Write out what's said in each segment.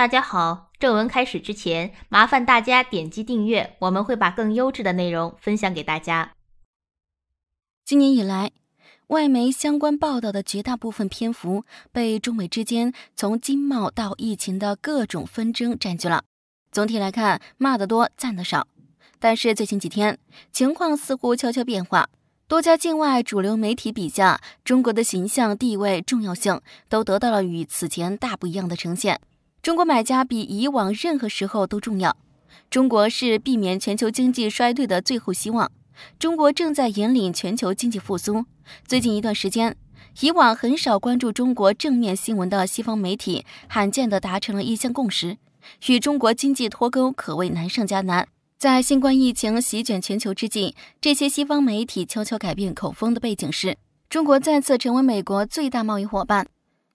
大家好，正文开始之前，麻烦大家点击订阅，我们会把更优质的内容分享给大家。今年以来，外媒相关报道的绝大部分篇幅被中美之间从经贸到疫情的各种纷争占据了。总体来看，骂得多，赞得少。但是最近几天，情况似乎悄悄变化。多家境外主流媒体笔下，中国的形象、地位、重要性都得到了与此前大不一样的呈现。中国买家比以往任何时候都重要。中国是避免全球经济衰退的最后希望。中国正在引领全球经济复苏。最近一段时间，以往很少关注中国正面新闻的西方媒体，罕见地达成了一项共识：与中国经济脱钩可谓难上加难。在新冠疫情席卷全球之际，这些西方媒体悄悄改变口风的背景是，中国再次成为美国最大贸易伙伴。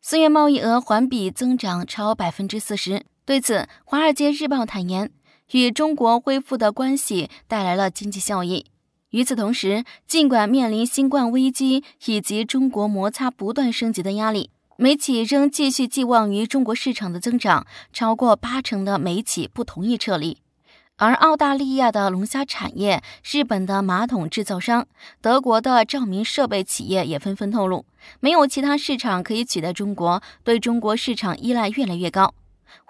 四月贸易额环比增长超百分之四十。对此，华尔街日报坦言，与中国恢复的关系带来了经济效益。与此同时，尽管面临新冠危机以及中国摩擦不断升级的压力，美企仍继续寄望于中国市场的增长。超过八成的美企不同意撤离。而澳大利亚的龙虾产业、日本的马桶制造商、德国的照明设备企业也纷纷透露，没有其他市场可以取代中国，对中国市场依赖越来越高。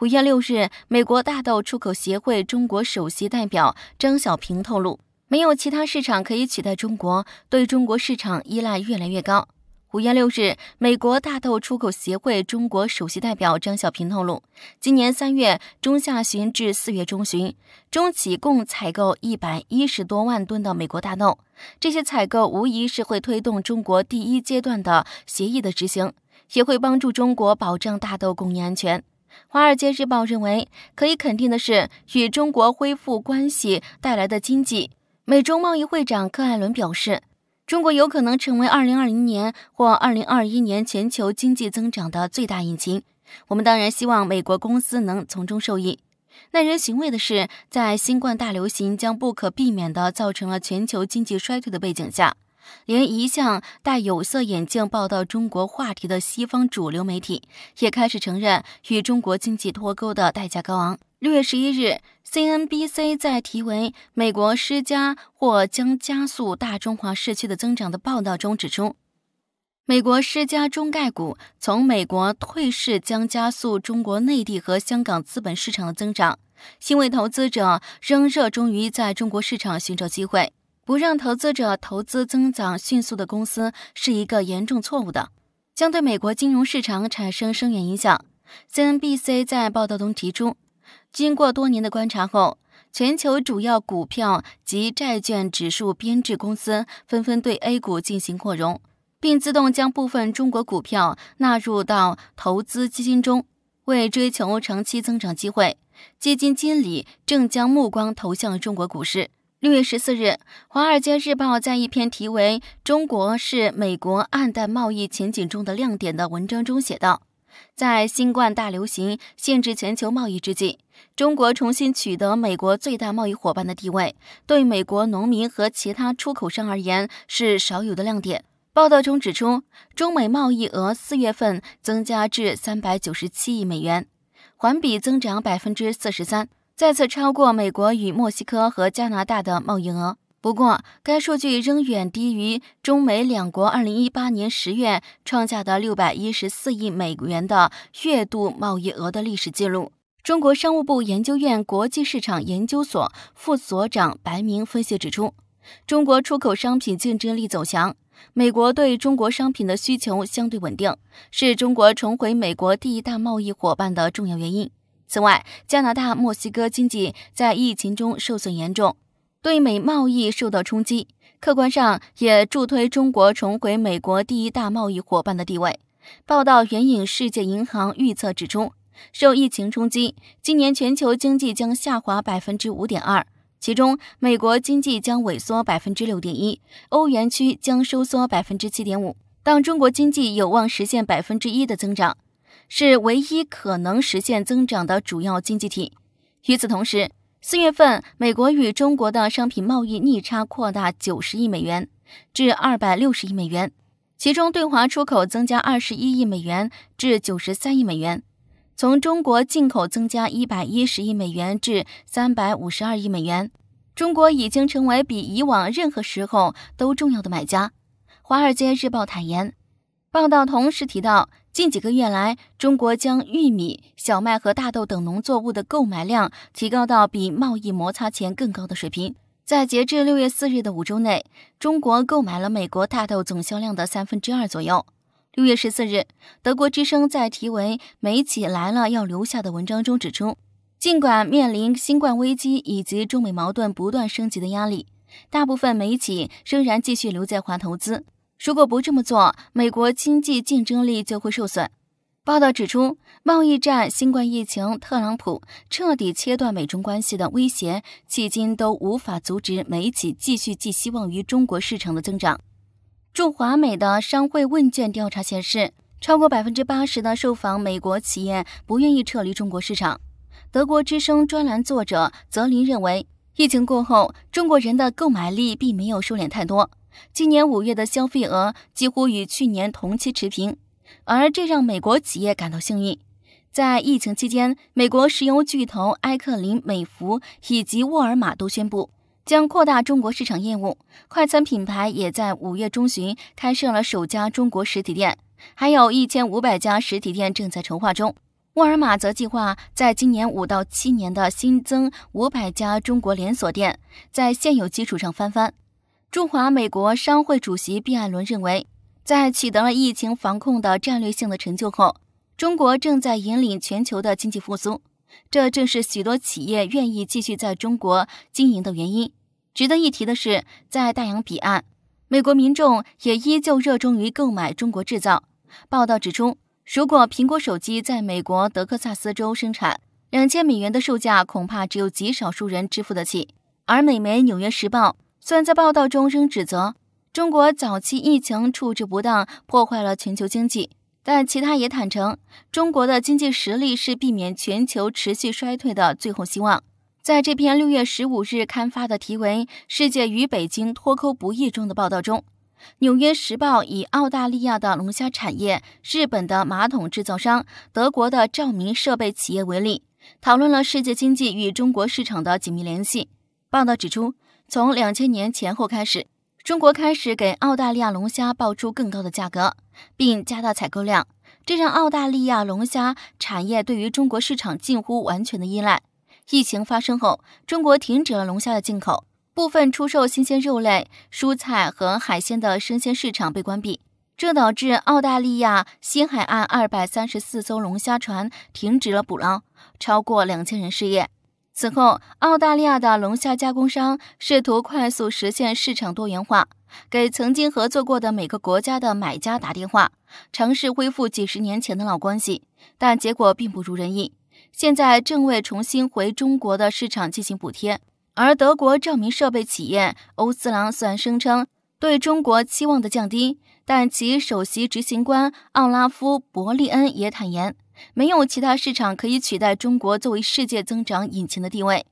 五月六日，美国大豆出口协会中国首席代表张小平透露，没有其他市场可以取代中国，对中国市场依赖越来越高。五月六日，美国大豆出口协会中国首席代表张小平透露，今年三月中下旬至四月中旬，中企共采购一百一十多万吨的美国大豆。这些采购无疑是会推动中国第一阶段的协议的执行，也会帮助中国保障大豆供应安全。《华尔街日报》认为，可以肯定的是，与中国恢复关系带来的经济，美中贸易会长克艾伦表示。中国有可能成为二零二零年或二零二一年全球经济增长的最大引擎。我们当然希望美国公司能从中受益。耐人寻味的是，在新冠大流行将不可避免的造成了全球经济衰退的背景下。连一向戴有色眼镜报道中国话题的西方主流媒体也开始承认，与中国经济脱钩的代价高昂。六月十一日，CNBC 在题为《美国施加或将加速大中华市区的增长》的报道中指出，美国施加中概股从美国退市将加速中国内地和香港资本市场的增长，新锐投资者仍热衷于在中国市场寻找机会。不让投资者投资增长迅速的公司是一个严重错误的，将对美国金融市场产生深远影响。CNBC 在报道中提出，经过多年的观察后，全球主要股票及债券指数编制公司纷纷对 A 股进行扩容，并自动将部分中国股票纳入到投资基金中。为追求长期增长机会，基金经理正将目光投向中国股市。六月十四日，《华尔街日报》在一篇题为“中国是美国黯淡贸易前景中的亮点”的文章中写道：“在新冠大流行限制全球贸易之际，中国重新取得美国最大贸易伙伴的地位，对美国农民和其他出口商而言是少有的亮点。”报道中指出，中美贸易额四月份增加至三百九十七亿美元，环比增长百分之四十三。再次超过美国与墨西哥和加拿大的贸易额，不过该数据仍远低于中美两国2018年十月创下的614亿美元的月度贸易额的历史记录。中国商务部研究院国际市场研究所副所长白明分析指出，中国出口商品竞争力走强，美国对中国商品的需求相对稳定，是中国重回美国第一大贸易伙伴的重要原因。此外，加拿大、墨西哥经济在疫情中受损严重，对美贸易受到冲击，客观上也助推中国重回美国第一大贸易伙伴的地位。报道援引世界银行预测指出，受疫情冲击，今年全球经济将下滑百分之五点二，其中美国经济将萎缩百分之六点一，欧元区将收缩百分之七点五，当中国经济有望实现百分之一的增长。是唯一可能实现增长的主要经济体。与此同时，四月份美国与中国的商品贸易逆差扩大九十亿美元，至二百六十亿美元，其中对华出口增加二十一亿美元至九十三亿美元，从中国进口增加一百一十亿美元至三百五十二亿美元。中国已经成为比以往任何时候都重要的买家。《华尔街日报》坦言，报道同时提到。近几个月来，中国将玉米、小麦和大豆等农作物的购买量提高到比贸易摩擦前更高的水平。在截至六月四日的五周内，中国购买了美国大豆总销量的三分之二左右。六月十四日，德国之声在题为“美企来了，要留下的”文章中指出，尽管面临新冠危机以及中美矛盾不断升级的压力，大部分美企仍然继续留在华投资。如果不这么做，美国经济竞争力就会受损。报道指出，贸易战、新冠疫情、特朗普彻底切断美中关系的威胁，迄今都无法阻止美企继续寄希望于中国市场的增长。驻华美的商会问卷调查显示，超过百分之八十的受访美国企业不愿意撤离中国市场。德国之声专栏作者泽林认为，疫情过后，中国人的购买力并没有收敛太多。今年五月的消费额几乎与去年同期持平，而这让美国企业感到幸运。在疫情期间，美国石油巨头埃克林、美孚以及沃尔玛都宣布将扩大中国市场业务。快餐品牌也在五月中旬开设了首家中国实体店，还有一千五百家实体店正在筹划中。沃尔玛则计划在今年五到七年的新增五百家中国连锁店，在现有基础上翻番。驻华美国商会主席毕艾伦认为，在取得了疫情防控的战略性的成就后，中国正在引领全球的经济复苏，这正是许多企业愿意继续在中国经营的原因。值得一提的是，在大洋彼岸，美国民众也依旧热衷于购买中国制造。报道指出，如果苹果手机在美国德克萨斯州生产，两千美元的售价恐怕只有极少数人支付得起。而美媒《纽约时报》。虽然在报道中仍指责中国早期疫情处置不当，破坏了全球经济，但其他也坦诚，中国的经济实力是避免全球持续衰退的最后希望。在这篇六月十五日刊发的题为《世界与北京脱钩不易》中的报道中，《纽约时报》以澳大利亚的龙虾产业、日本的马桶制造商、德国的照明设备企业为例，讨论了世界经济与中国市场的紧密联系。报道指出。从两千年前后开始，中国开始给澳大利亚龙虾报出更高的价格，并加大采购量，这让澳大利亚龙虾产业对于中国市场近乎完全的依赖。疫情发生后，中国停止了龙虾的进口，部分出售新鲜肉类、蔬菜和海鲜的生鲜市场被关闭，这导致澳大利亚西海岸二百三十四艘龙虾船停止了捕捞，超过两千人失业。此后，澳大利亚的龙虾加工商试图快速实现市场多元化，给曾经合作过的每个国家的买家打电话，尝试恢复几十年前的老关系，但结果并不如人意。现在正为重新回中国的市场进行补贴。而德国照明设备企业欧司朗虽然声称对中国期望的降低，但其首席执行官奥拉夫·伯利恩也坦言。没有其他市场可以取代中国作为世界增长引擎的地位。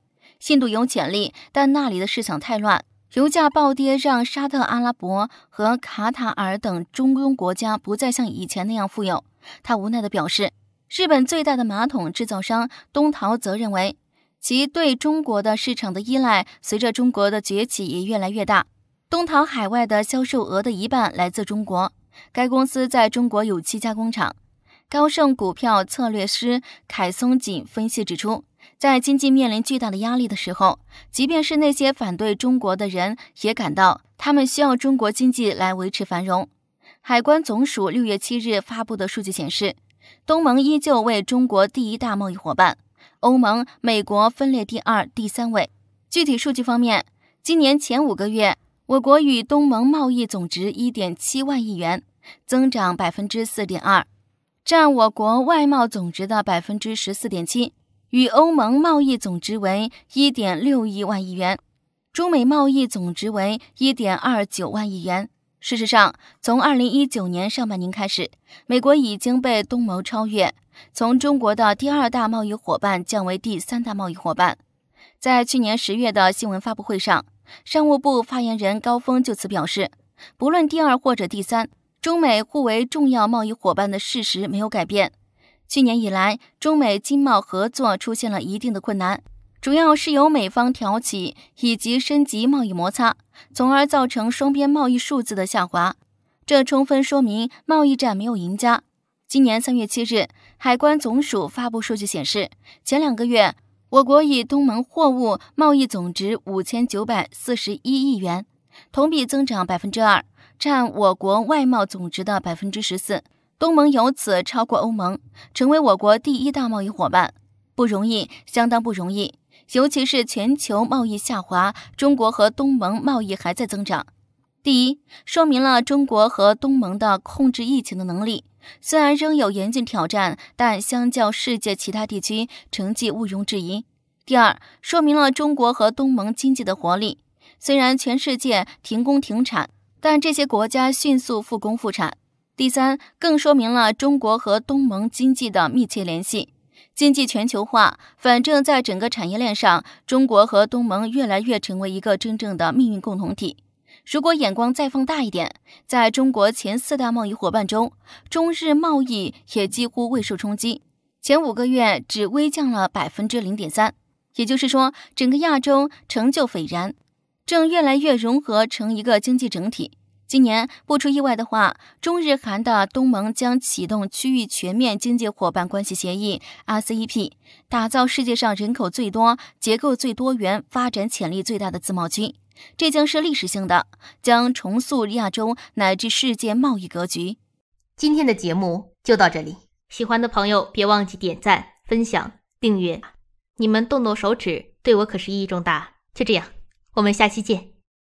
印度有潜力，但那里的市场太乱。油价暴跌让沙特阿拉伯和卡塔尔等中东国家不再像以前那样富有。他无奈地表示，日本最大的马桶制造商东陶则认为，其对中国的市场的依赖随着中国的崛起也越来越大。东陶海外的销售额的一半来自中国，该公司在中国有七家工厂。高盛股票策略师凯松锦分析指出，在经济面临巨大的压力的时候，即便是那些反对中国的人，也感到他们需要中国经济来维持繁荣。海关总署六月七日发布的数据显示，东盟依旧为中国第一大贸易伙伴，欧盟、美国分列第二、第三位。具体数据方面，今年前五个月，我国与东盟贸易总值一点七万亿元，增长百分之四点二。占我国外贸总值的百分之十四点七，与欧盟贸易总值为一点六亿万亿元，中美贸易总值为一点二九万亿元。事实上，从二零一九年上半年开始，美国已经被东盟超越，从中国的第二大贸易伙伴降为第三大贸易伙伴。在去年十月的新闻发布会上，商务部发言人高峰就此表示：“不论第二或者第三。”中美互为重要贸易伙伴的事实没有改变。去年以来，中美经贸合作出现了一定的困难，主要是由美方挑起以及升级贸易摩擦，从而造成双边贸易数字的下滑。这充分说明，贸易战没有赢家。今年三月七日，海关总署发布数据显示，前两个月，我国与东盟货物贸易总值五千九百四十一亿元。同比增长百分之二，占我国外贸总值的百分之十四。东盟由此超过欧盟，成为我国第一大贸易伙伴，不容易，相当不容易。尤其是全球贸易下滑，中国和东盟贸易还在增长。第一，说明了中国和东盟的控制疫情的能力，虽然仍有严峻挑战，但相较世界其他地区，成绩毋庸置疑。第二，说明了中国和东盟经济的活力。虽然全世界停工停产，但这些国家迅速复工复产。第三，更说明了中国和东盟经济的密切联系，经济全球化，反正在整个产业链上，中国和东盟越来越成为一个真正的命运共同体。如果眼光再放大一点，在中国前四大贸易伙伴中，中日贸易也几乎未受冲击，前五个月只微降了百分之零点三。也就是说，整个亚洲成就斐然。正越来越融合成一个经济整体。今年不出意外的话，中日韩的东盟将启动区域全面经济伙伴关系协议 （RCEP），打造世界上人口最多、结构最多元、发展潜力最大的自贸区。这将是历史性的，将重塑亚洲乃至世界贸易格局。今天的节目就到这里，喜欢的朋友别忘记点赞、分享、订阅。你们动动手指，对我可是意义重大。就这样。我们下期见。